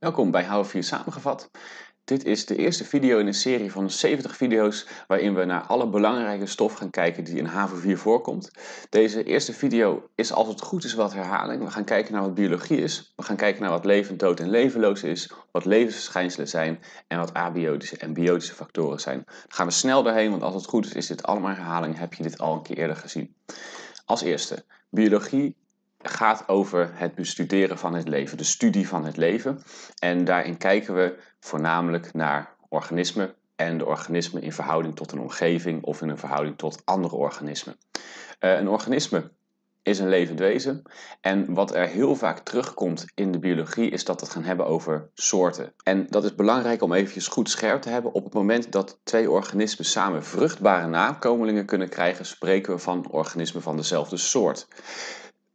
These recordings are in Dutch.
Welkom bij How 4 Samengevat. Dit is de eerste video in een serie van 70 video's waarin we naar alle belangrijke stof gaan kijken die in HAVO 4 voorkomt. Deze eerste video is als het goed is wat herhaling. We gaan kijken naar wat biologie is, we gaan kijken naar wat levend, dood en levenloos is, wat levensverschijnselen zijn en wat abiotische en biotische factoren zijn. gaan we snel doorheen, want als het goed is is dit allemaal herhaling, heb je dit al een keer eerder gezien. Als eerste, biologie gaat over het bestuderen van het leven, de studie van het leven. En daarin kijken we voornamelijk naar organismen en de organismen in verhouding tot een omgeving of in een verhouding tot andere organismen. Eh, een organisme is een levend wezen. En wat er heel vaak terugkomt in de biologie is dat we het gaan hebben over soorten. En dat is belangrijk om eventjes goed scherp te hebben. Op het moment dat twee organismen samen vruchtbare nakomelingen kunnen krijgen, spreken we van organismen van dezelfde soort.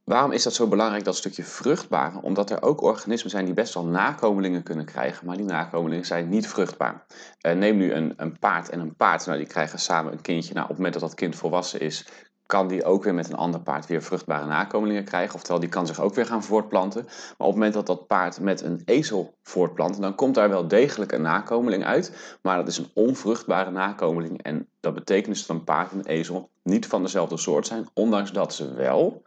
Waarom is dat zo belangrijk, dat stukje vruchtbare? Omdat er ook organismen zijn die best wel nakomelingen kunnen krijgen, maar die nakomelingen zijn niet vruchtbaar. Eh, neem nu een, een paard en een paard, nou die krijgen samen een kindje. Nou, op het moment dat dat kind volwassen is, kan die ook weer met een ander paard weer vruchtbare nakomelingen krijgen. Oftewel, die kan zich ook weer gaan voortplanten. Maar op het moment dat dat paard met een ezel voortplant, dan komt daar wel degelijk een nakomeling uit. Maar dat is een onvruchtbare nakomeling. En dat betekent dus dat een paard en een ezel niet van dezelfde soort zijn, ondanks dat ze wel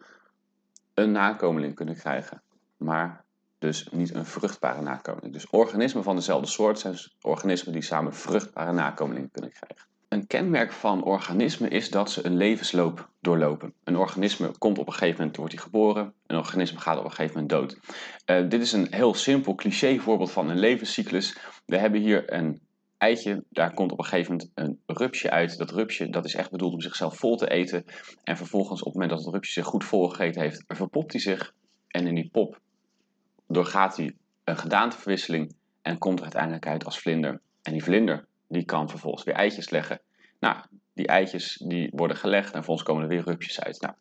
een nakomeling kunnen krijgen. Maar dus niet een vruchtbare nakomeling. Dus organismen van dezelfde soort zijn dus organismen die samen vruchtbare nakomelingen kunnen krijgen. Een kenmerk van organismen is dat ze een levensloop doorlopen. Een organisme komt op een gegeven moment, wordt hij geboren. Een organisme gaat op een gegeven moment dood. Eh, dit is een heel simpel cliché voorbeeld van een levenscyclus. We hebben hier een eitje, daar komt op een gegeven moment een rupsje uit. Dat rupsje dat is echt bedoeld om zichzelf vol te eten. En vervolgens, op het moment dat het rupsje zich goed volgegeten heeft, verpopt hij zich. En in die pop doorgaat hij een gedaanteverwisseling en komt er uiteindelijk uit als vlinder. En die vlinder die kan vervolgens weer eitjes leggen. Nou, die eitjes die worden gelegd en vervolgens komen er weer rupsjes uit. Nou,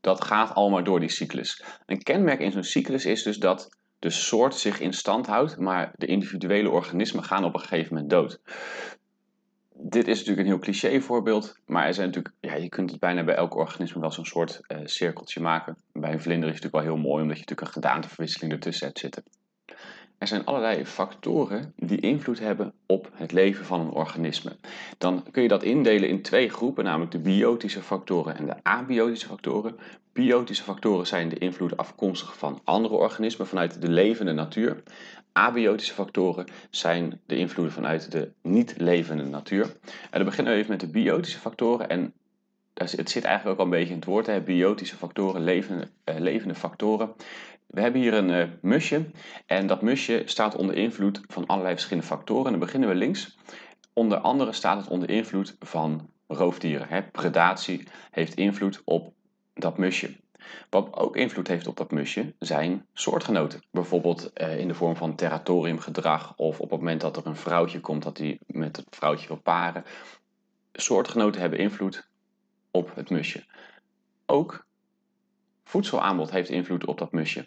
dat gaat allemaal door die cyclus. Een kenmerk in zo'n cyclus is dus dat de soort zich in stand houdt, maar de individuele organismen gaan op een gegeven moment dood. Dit is natuurlijk een heel cliché voorbeeld, maar er zijn natuurlijk, ja, je kunt het bijna bij elk organisme wel zo'n soort eh, cirkeltje maken. Bij een vlinder is het natuurlijk wel heel mooi, omdat je natuurlijk een gedaanteverwisseling ertussen hebt zitten. Er zijn allerlei factoren die invloed hebben op het leven van een organisme. Dan kun je dat indelen in twee groepen, namelijk de biotische factoren en de abiotische factoren. Biotische factoren zijn de invloeden afkomstig van andere organismen vanuit de levende natuur. Abiotische factoren zijn de invloeden vanuit de niet-levende natuur. En dan beginnen we even met de biotische factoren. En het zit eigenlijk ook al een beetje in het woord, hè? biotische factoren, levende, eh, levende factoren. We hebben hier een eh, musje en dat musje staat onder invloed van allerlei verschillende factoren. En dan beginnen we links. Onder andere staat het onder invloed van roofdieren. Hè. Predatie heeft invloed op dat musje. Wat ook invloed heeft op dat musje zijn soortgenoten. Bijvoorbeeld eh, in de vorm van territoriumgedrag of op het moment dat er een vrouwtje komt dat hij met het vrouwtje wil paren. Soortgenoten hebben invloed op het musje. Ook voedselaanbod heeft invloed op dat musje.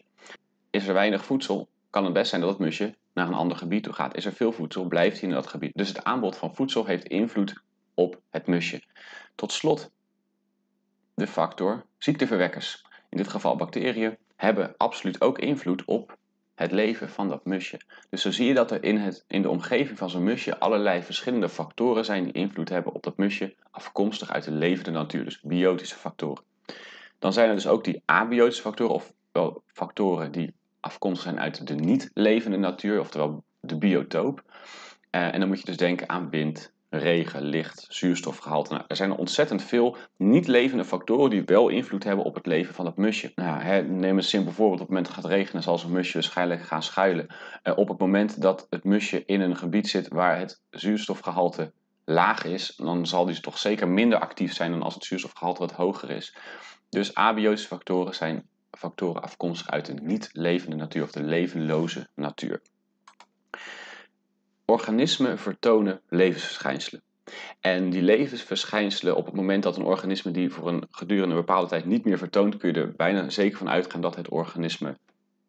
Is er weinig voedsel, kan het best zijn dat het musje naar een ander gebied toe gaat. Is er veel voedsel, blijft hij in dat gebied. Dus het aanbod van voedsel heeft invloed op het musje. Tot slot de factor ziekteverwekkers. In dit geval bacteriën hebben absoluut ook invloed op het leven van dat musje. Dus zo zie je dat er in, het, in de omgeving van zo'n musje allerlei verschillende factoren zijn die invloed hebben op dat musje, afkomstig uit de levende natuur, dus biotische factoren. Dan zijn er dus ook die abiotische factoren, wel factoren die afkomstig zijn uit de niet levende natuur, oftewel de biotoop. Eh, en dan moet je dus denken aan wind, regen, licht, zuurstofgehalte. Nou, er zijn ontzettend veel niet levende factoren die wel invloed hebben op het leven van het musje. Nou, hè, neem een simpel voorbeeld. Op het moment dat het gaat regenen zal zo'n musje waarschijnlijk gaan schuilen. Eh, op het moment dat het musje in een gebied zit waar het zuurstofgehalte laag is, dan zal die toch zeker minder actief zijn dan als het zuurstofgehalte wat hoger is. Dus abiotische factoren zijn factoren afkomstig uit de niet-levende natuur of de levenloze natuur. Organismen vertonen levensverschijnselen. En die levensverschijnselen, op het moment dat een organisme die voor een gedurende bepaalde tijd niet meer vertoont, kun je er bijna zeker van uitgaan dat het organisme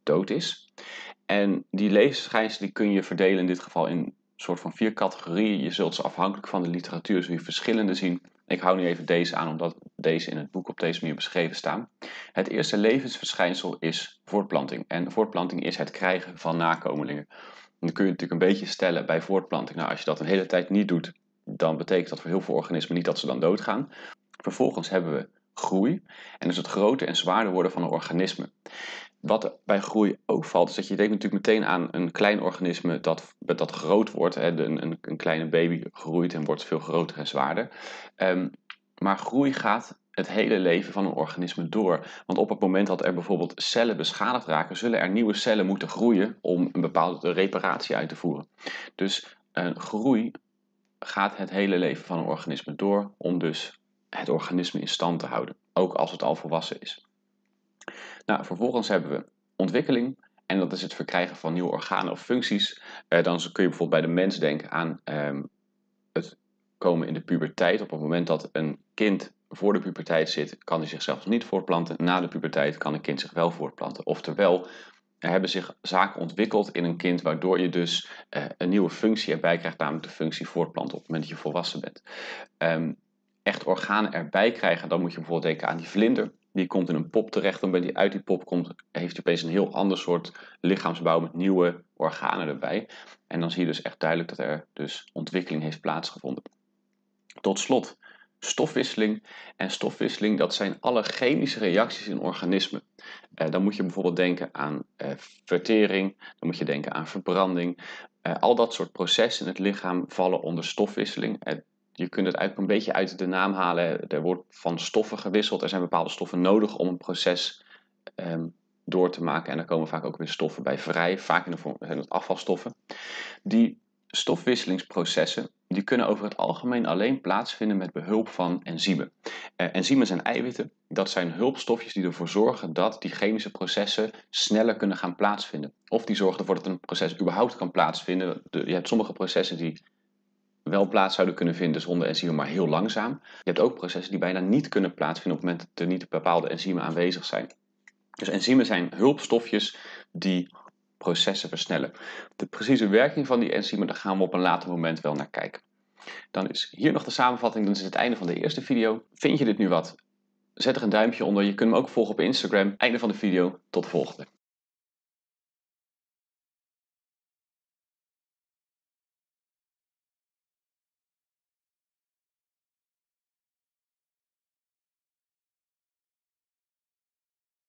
dood is. En die levensverschijnselen die kun je verdelen in dit geval in een soort van vier categorieën. Je zult ze afhankelijk van de literatuur, zul verschillende zien. Ik hou nu even deze aan omdat deze in het boek op deze manier beschreven staan. Het eerste levensverschijnsel is voortplanting. En voortplanting is het krijgen van nakomelingen. dan kun je natuurlijk een beetje stellen bij voortplanting. Nou, als je dat een hele tijd niet doet, dan betekent dat voor heel veel organismen niet dat ze dan doodgaan. Vervolgens hebben we groei en dus het groter en zwaarder worden van een organisme wat bij groei ook valt, is dat je denkt natuurlijk meteen aan een klein organisme dat, dat groot wordt. Hè, een, een, een, kleine baby groeit en wordt veel groter en zwaarder. Ehm, maar groei gaat het hele leven van een organisme door. Want op het moment dat er bijvoorbeeld cellen beschadigd raken, zullen er nieuwe cellen moeten groeien om een bepaalde reparatie uit te voeren. Dus een eh, groei gaat het hele leven van een organisme door om dus het organisme in stand te houden, ook als het al volwassen is. Nou, vervolgens hebben we ontwikkeling. En dat is het verkrijgen van nieuwe organen of functies. Eh, dan kun je bijvoorbeeld bij de mens denken aan ehm, het komen in de puberteit. Op het moment dat een kind voor de puberteit zit, kan hij zichzelf niet voortplanten. Na de puberteit kan een kind zich wel voortplanten. Oftewel, er hebben zich zaken ontwikkeld in een kind, waardoor je dus eh, een nieuwe functie erbij krijgt, namelijk de functie voortplanten op het moment dat je volwassen bent. Ehm, echt organen erbij krijgen, dan moet je bijvoorbeeld denken aan die vlinder die komt in een pop terecht. En bij die uit die pop komt, heeft je opeens een heel ander soort lichaamsbouw met nieuwe organen erbij. En dan zie je dus echt duidelijk dat er dus ontwikkeling heeft plaatsgevonden. Tot slot, stofwisseling. En stofwisseling, dat zijn alle chemische reacties in organismen. Eh, dan moet je bijvoorbeeld denken aan eh, vertering, dan moet je denken aan verbranding. Eh, al dat soort processen in het lichaam vallen onder stofwisseling. Je kunt het eigenlijk een beetje uit de naam halen. Er wordt van stoffen gewisseld. Er zijn bepaalde stoffen nodig om een proces ehm, door te maken. En er komen vaak ook weer stoffen bij vrij. Vaak in de vorm zijn afvalstoffen. Die stofwisselingsprocessen die kunnen over het algemeen alleen plaatsvinden met behulp van enzymen. Eh, enzymen zijn eiwitten. Dat zijn hulpstofjes die ervoor zorgen dat die chemische processen sneller kunnen gaan plaatsvinden. Of die zorgen ervoor dat een proces überhaupt kan plaatsvinden. je hebt sommige processen die wel plaats zouden kunnen vinden zonder enzymen, maar heel langzaam. Je hebt ook processen die bijna niet kunnen plaatsvinden op het moment dat er niet bepaalde enzymen aanwezig zijn. Dus enzymen zijn hulpstofjes die processen versnellen. De precieze werking van die enzymen, daar gaan we op een later moment wel naar kijken. Dan is hier nog de samenvatting, dan is het einde van de eerste video. Vind je dit nu wat? Zet er een duimpje onder. Je kunt me ook volgen op Instagram. Einde van de video, tot de volgende.